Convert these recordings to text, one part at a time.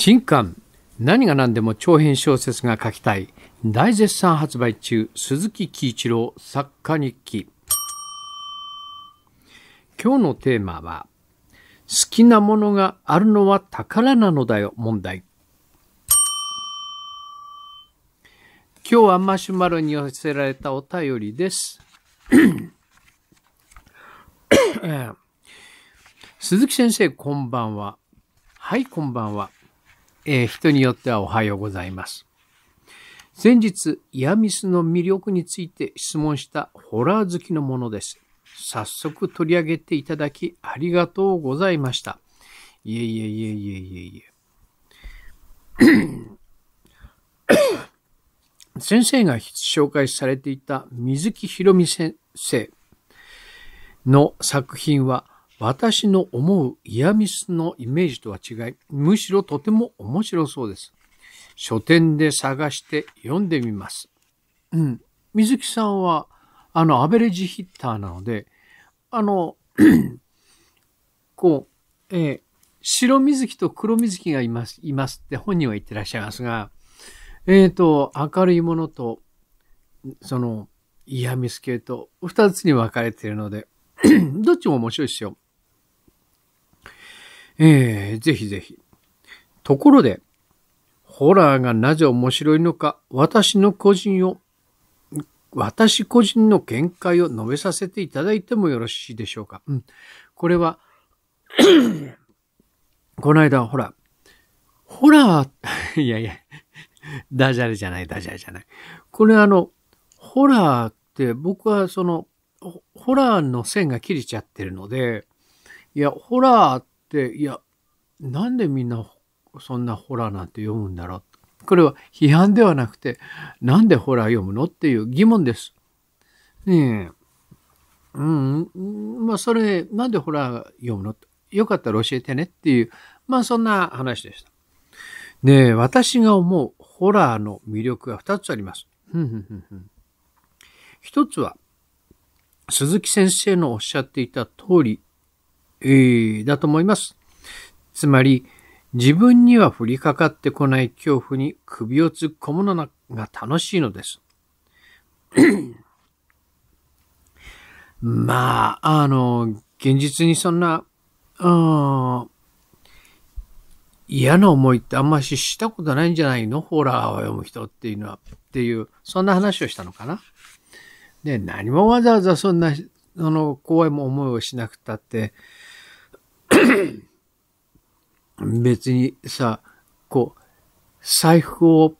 新刊、何が何でも長編小説が書きたい。大絶賛発売中、鈴木喜一郎作家日記。今日のテーマは、好きなものがあるのは宝なのだよ問題。今日はマシュマロに寄せられたお便りです。鈴木先生、こんばんは。はい、こんばんは。えー、人によってはおはようございます。先日、ヤミスの魅力について質問したホラー好きのものです。早速取り上げていただきありがとうございました。いえいえいえいえいえいえ。先生が紹介されていた水木ひろみ先生の作品は私の思うイヤミスのイメージとは違い、むしろとても面白そうです。書店で探して読んでみます。うん。水木さんは、あの、アベレージヒッターなので、あの、こう、えー、白水木と黒水木がいます、いますって本人は言ってらっしゃいますが、えっ、ー、と、明るいものと、その、イヤミス系と、二つに分かれているので、どっちも面白いですよ。ええー、ぜひぜひ。ところで、ホラーがなぜ面白いのか、私の個人を、私個人の見解を述べさせていただいてもよろしいでしょうか。うん。これは この間、ほら、ホラー、いやいや、ダジャレじゃない、ダジャレじゃない。これあの、ホラーって僕はその、ホラーの線が切れちゃってるので、いや、ホラーっで、いや、なんでみんなそんなホラーなんて読むんだろう。これは批判ではなくて、なんでホラー読むのっていう疑問です。ねえ。うん、まあそれ、なんでホラー読むのよかったら教えてねっていう、まあそんな話でした。ねえ、私が思うホラーの魅力が2つあります。一つは、鈴木先生のおっしゃっていた通り、ええだと思います。つまり、自分には降りかかってこない恐怖に首を突っ込むのが楽しいのです。まあ、あの、現実にそんな、うん、嫌な思いってあんまししたことないんじゃないのホラーを読む人っていうのは、っていう、そんな話をしたのかな。で、何もわざわざそんな、あの、怖い思いをしなくたって、別にさ、こう、財布を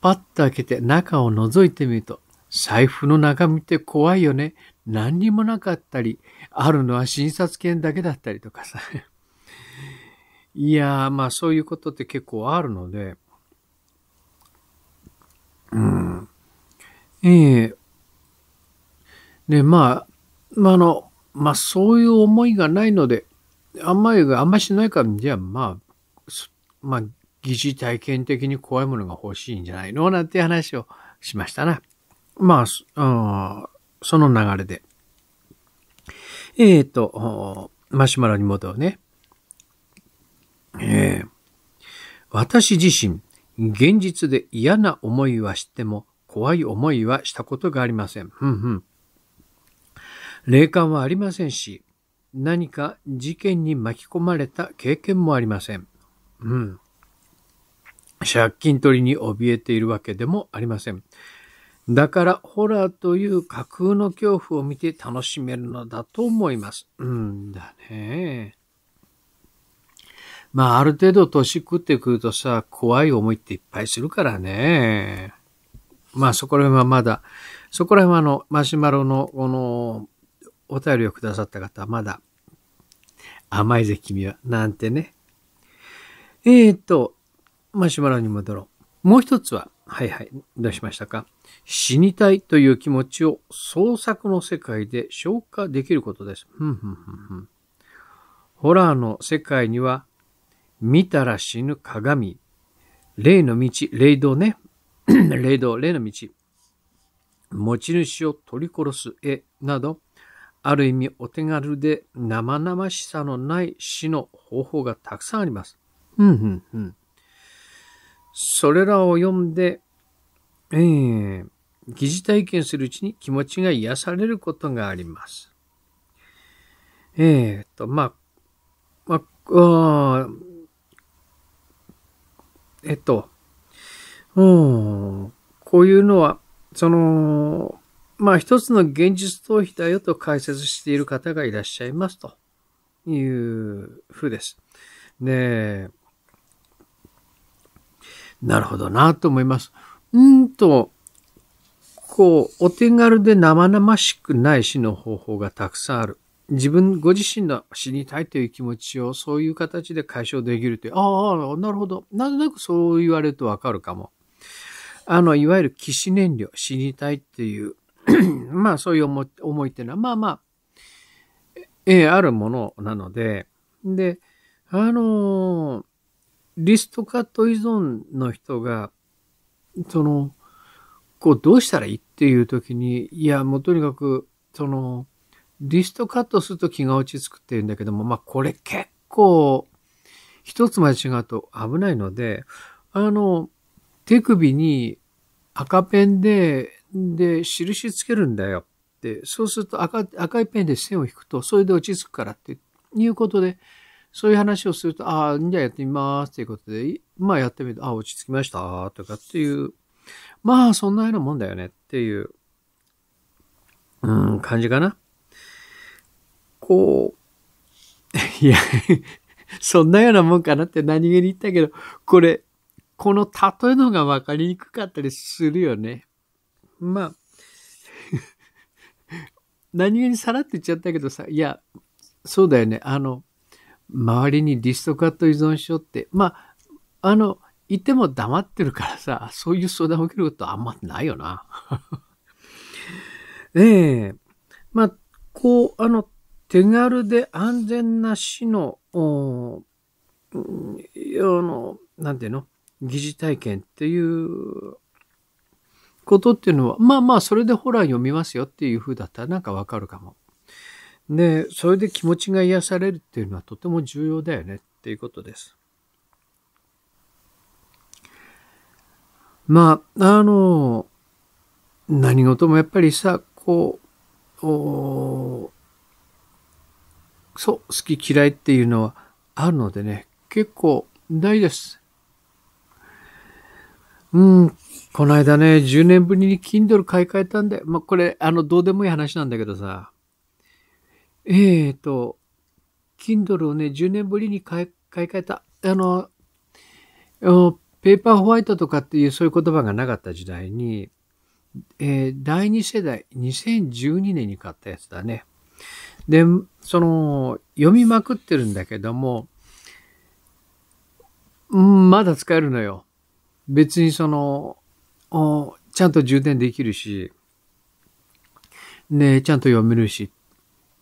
パッと開けて中を覗いてみると、財布の中身って怖いよね。何にもなかったり、あるのは診察券だけだったりとかさ。いやー、まあそういうことって結構あるので、うん。ええー、で、まあ、まあの、まあそういう思いがないので、あんまり、あんましないから、じゃあまあ、まあ、疑似体験的に怖いものが欲しいんじゃないのなんて話をしましたな。まあ、うん、その流れで。えっ、ー、と、マシュマロに戻るね。えー、私自身、現実で嫌な思いはしても、怖い思いはしたことがありません。うんうん。霊感はありませんし、何か事件に巻き込まれた経験もありません。うん。借金取りに怯えているわけでもありません。だからホラーという架空の恐怖を見て楽しめるのだと思います。うんだね。まあある程度年食ってくるとさ、怖い思いっていっぱいするからね。まあそこら辺はまだ、そこら辺はあのマシュマロのこのお便りをくださった方はまだ甘いぜ君は、なんてね。えー、っと、マシュマロに戻ろう。もう一つは、はいはい、出しましたか。死にたいという気持ちを創作の世界で消化できることです。ふんふんふんふん。ホラーの世界には、見たら死ぬ鏡、霊の道、霊道ね。霊道、霊の道。持ち主を取り殺す絵など、ある意味お手軽で生々しさのない詩の方法がたくさんあります。うんうんうん。それらを読んで、えー、疑似体験するうちに気持ちが癒されることがあります。えー、と、まあ、まあ、あえっと、うん、こういうのは、その、まあ一つの現実逃避だよと解説している方がいらっしゃいますという風です。ねなるほどなと思います。うんと、こう、お手軽で生々しくない死の方法がたくさんある。自分ご自身の死にたいという気持ちをそういう形で解消できるという、ああ、なるほど。なんとなくそう言われるとわかるかも。あの、いわゆる騎士燃料、死にたいっていう まあそういう思思いっていうのは、まあまあ、ええ、あるものなので、で、あのー、リストカット依存の人が、その、こう、どうしたらいいっていう時に、いや、もうとにかく、その、リストカットすると気が落ち着くっていうんだけども、まあ、これ結構、一つ間違うと危ないので、あの、手首に赤ペンでで、印つけるんだよ。で、そうすると赤赤いペンで線を引くと、それで落ち着くからっていうことで、そういう話をすると、ああ、じゃあやってみますということで、まあやってみると、ああ、落ち着きましたとかっていう、まあそんなようなもんだよねっていう、うん、感じかな。こう、いやそんなようなもんかなって何気に言ったけど、これ、この例えのが分かりにくかったりするよね。まあ何気にさらって言っちゃったけどさ、いや、そうだよね。あの、周りにリストカット依存症って、まあ、あの、いても黙ってるからさ、そういう相談を受けることあんまないよな。ええ。まあ、こう、あの、手軽で安全な死の、おうん、あの、なんていうの疑似体験っていうことっていうのは、まあまあ、それでホラー読みますよっていう風だったらなんかわかるかも。で、それで気持ちが癒されるっていうのはとても重要だよねっていうことです。まあ、あの、何事もやっぱりさ、こう、そう、好き嫌いっていうのはあるのでね、結構大事です。うん、この間ね、10年ぶりに Kindle 買い替えたんで、まあ、これ、あの、どうでもいい話なんだけどさ、えーと、Kindle をね、10年ぶりに買い買い替えた。あの、ペーパーホワイトとかっていうそういう言葉がなかった時代に、えー、第2世代、2012年に買ったやつだね。で、その、読みまくってるんだけども、うん、まだ使えるのよ。別にその、ちゃんと充電できるし、ね、ちゃんと読めるし。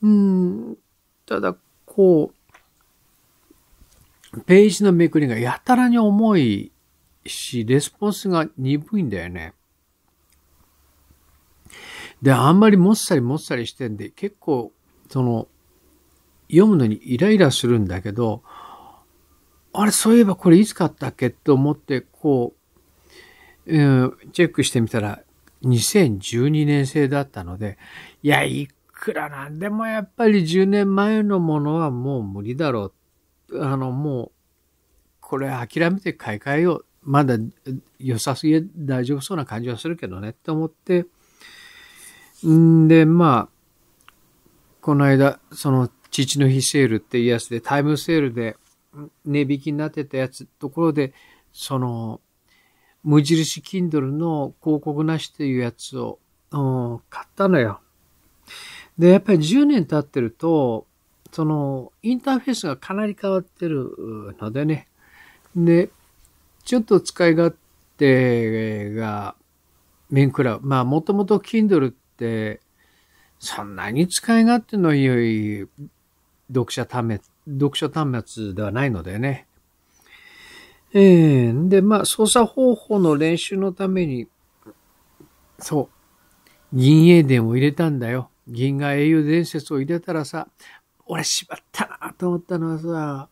うん、ただ、こう、ページのめくりがやたらに重いし、レスポンスが鈍いんだよね。で、あんまりもっさりもっさりしてんで、結構、その、読むのにイライラするんだけど、あれ、そういえばこれいつ買ったっけと思って、こう、チェックしてみたら、2012年製だったので、いや、いくらなんでもやっぱり10年前のものはもう無理だろう。あの、もう、これ諦めて買い替えよう。まだ良さすぎ大丈夫そうな感じはするけどねって思って、んで、まあ、この間、その、父の日セールっていうやつで、タイムセールで値引きになってたやつ、ところで、その、無印 Kindle の広告なしというやつを、うん、買ったのよ。で、やっぱり10年経ってると、その、インターフェースがかなり変わってるのでね。で、ちょっと使い勝手が面食らう。まあ、もともと Kindle って、そんなに使い勝手の良い読者端末、読者端末ではないのでね。ええー、で、まあ、操作方法の練習のために、そう、銀英伝を入れたんだよ。銀河英雄伝説を入れたらさ、俺しまったなと思ったのはさ、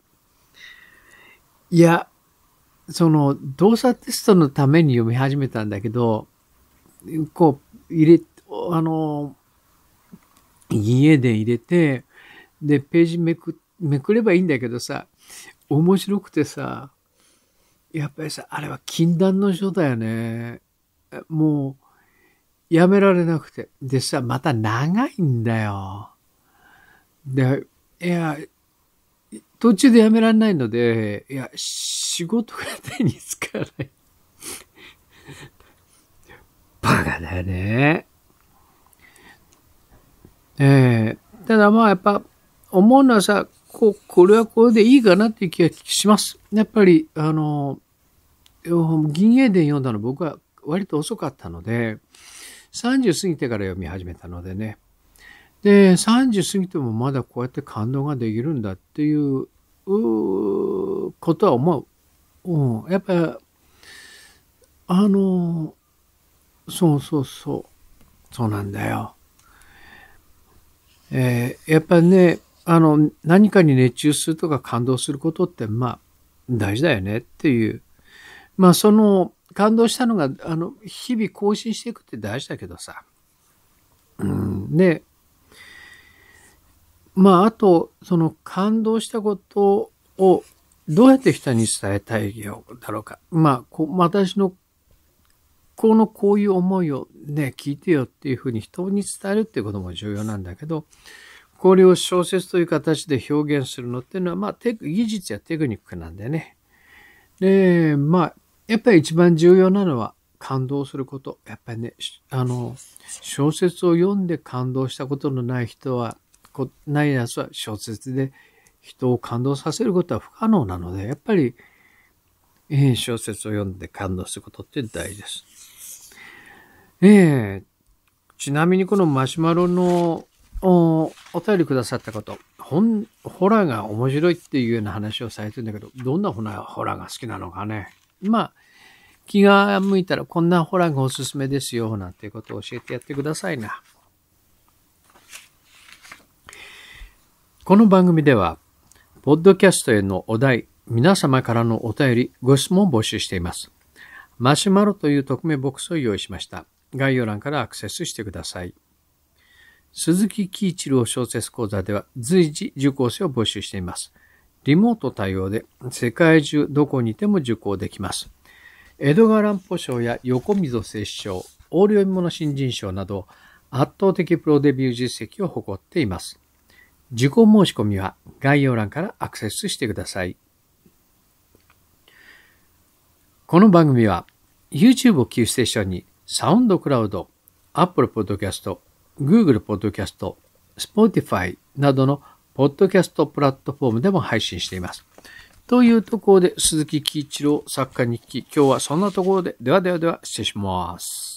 いや、その、動作テストのために読み始めたんだけど、こう、入れ、あの、銀英伝入れて、で、ページめく、めくればいいんだけどさ、面白くてさ、やっぱりさ、あれは禁断の書だよね。もう、やめられなくて。でさ、また長いんだよ。で、いや、途中でやめられないので、いや、仕事が手につかない。バカだよね。ええー、ただまあやっぱ、思うのはさ、こう、これはこれでいいかなっていう気がします。やっぱり、あの、銀英伝読んだの僕は割と遅かったので、30過ぎてから読み始めたのでね。で、30過ぎてもまだこうやって感動ができるんだっていうことは思う。うん。やっぱ、あの、そうそうそう。そうなんだよ。えー、やっぱね、あの、何かに熱中するとか感動することって、まあ、大事だよねっていうまあその感動したのが、あの、日々更新していくって大事だけどさ。うん、で、まああと、その感動したことをどうやって人に伝えたいよだろうか。まあ、こ私のこのこういう思いをね、聞いてよっていうふうに人に伝えるっていうことも重要なんだけど、これを小説という形で表現するのっていうのは、まあ、技術やテクニックなんだよね。で、まあ、やっぱり一番重要なのは感動すること。やっぱりね、あの、小説を読んで感動したことのない人は、こないやつは小説で人を感動させることは不可能なので、やっぱり、えー、小説を読んで感動することって大事です。えー、ちなみにこのマシュマロのお便りくださったこと、本、ホラーが面白いっていうような話をされてるんだけど、どんなホラーが好きなのかね。まあ、気が向いたらこんなホラーがおすすめですよ、なんていうことを教えてやってくださいな。この番組では、ポッドキャストへのお題、皆様からのお便り、ご質問を募集しています。マシュマロという匿名ボックスを用意しました。概要欄からアクセスしてください。鈴木喜一郎小説講座では随時受講生を募集しています。リモート対応で世界中どこにいても受講できます。江戸川乱歩賞や横溝摂賞、横領物新人賞など圧倒的プロデビュー実績を誇っています。受講申し込みは概要欄からアクセスしてください。この番組は YouTube をキーステーションにサウンドクラウド、Apple Podcast、Google Podcast、Spotify などのポッドキャストプラットフォームでも配信しています。というところで、鈴木喜一郎作家日記、今日はそんなところで、ではではでは、失礼します。